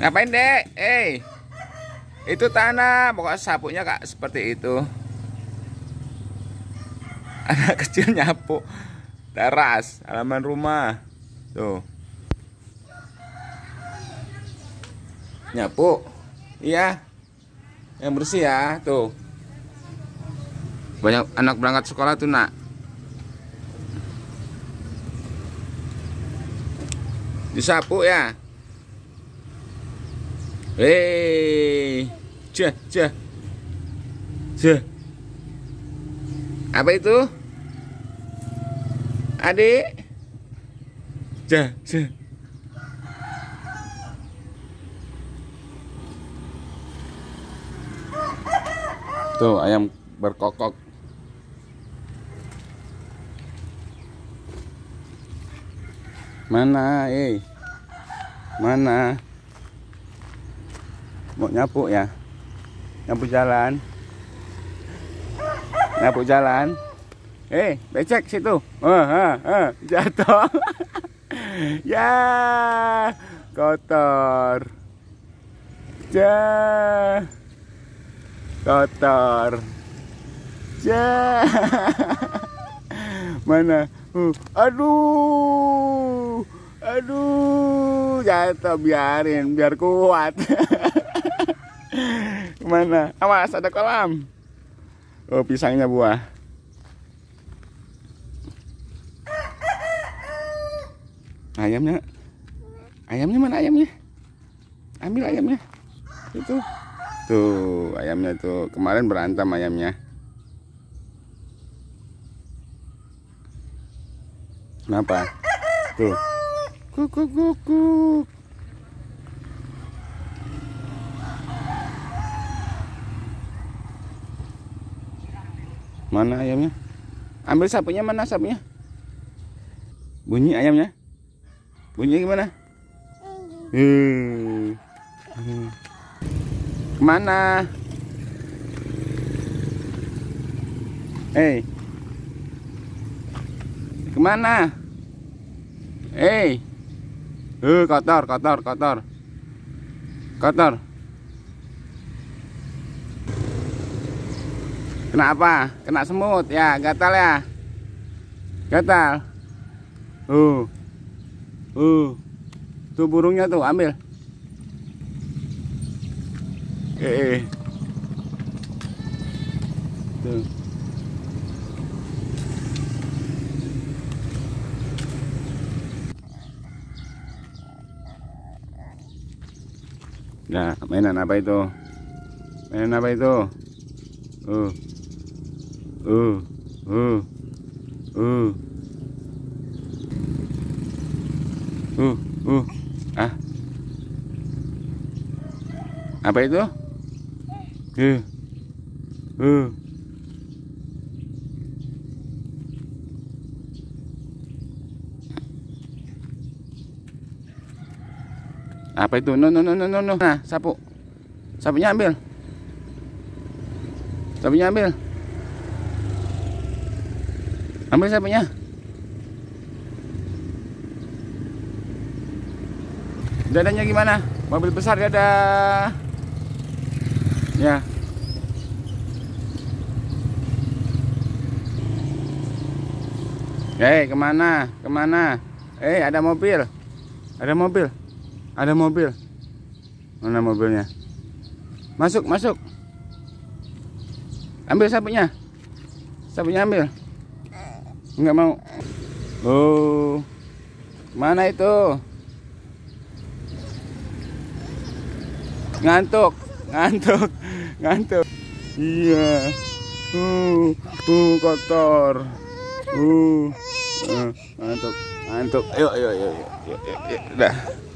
Ngapain, Dek? Eh. Itu tanah, pokoknya sapunya Kak seperti itu. Anak kecil nyapu teras, halaman rumah. Tuh. Nyapu. Iya. Yang bersih ya, tuh. Banyak anak berangkat sekolah tuh, Nak. Disapu ya. Hei, jah, jah, jah. Apa itu? Adik? Jah, jah. Tuh ayam berkokok. Mana, eh? Mana? mau nyapu ya nyapu jalan nyapu jalan eh hey, becek situ uh, uh, uh, jatuh ya kotor ja kotor ja mana uh, aduh aduh jatuh biarin biar kuat Mana? Awas ada kolam. Oh, pisangnya buah. Ayamnya. Ayamnya mana ayamnya? Ambil ayamnya. Itu. Tuh, ayamnya tuh. Kemarin berantem ayamnya. Kenapa? Tuh. kuku kuku Mana ayamnya? Ambil sapunya mana sapunya? Bunyi ayamnya? Bunyi gimana? Hmm. hmm. Kemana? Eh. Kemana? Eh. Hey. Eh, kotor, kotor, kotor. Kotor. Kenapa? apa? Kena semut ya, gatal ya. Gatal. Uh. Uh. Tuh burungnya tuh, ambil. Eh. eh. eh. Tuh. Nah, mainan apa itu? Mainan apa itu? Uh uh, uh, uh. Uh, uh. Ah. Apa itu? Uh. Uh. Apa itu? No no no no no no. Nah, sapu. Sapunya ambil. Sapunya ambil. Ambil sapinya. Dadanya gimana? Mobil besar dada. Ya. Hei, eh, kemana? Kemana? Eh, hey, ada mobil. Ada mobil. Ada mobil. Mana mobilnya? Masuk, masuk. Ambil sapunya. sapunya ambil. Enggak mau. Oh. Mana itu? Ngantuk, ngantuk, ngantuk. Iya. Uh, uh kotor. Uh. Eh, ngantuk, ngantuk. Ayo, ayo, ayo, ayo, ayo, ayo. Dah.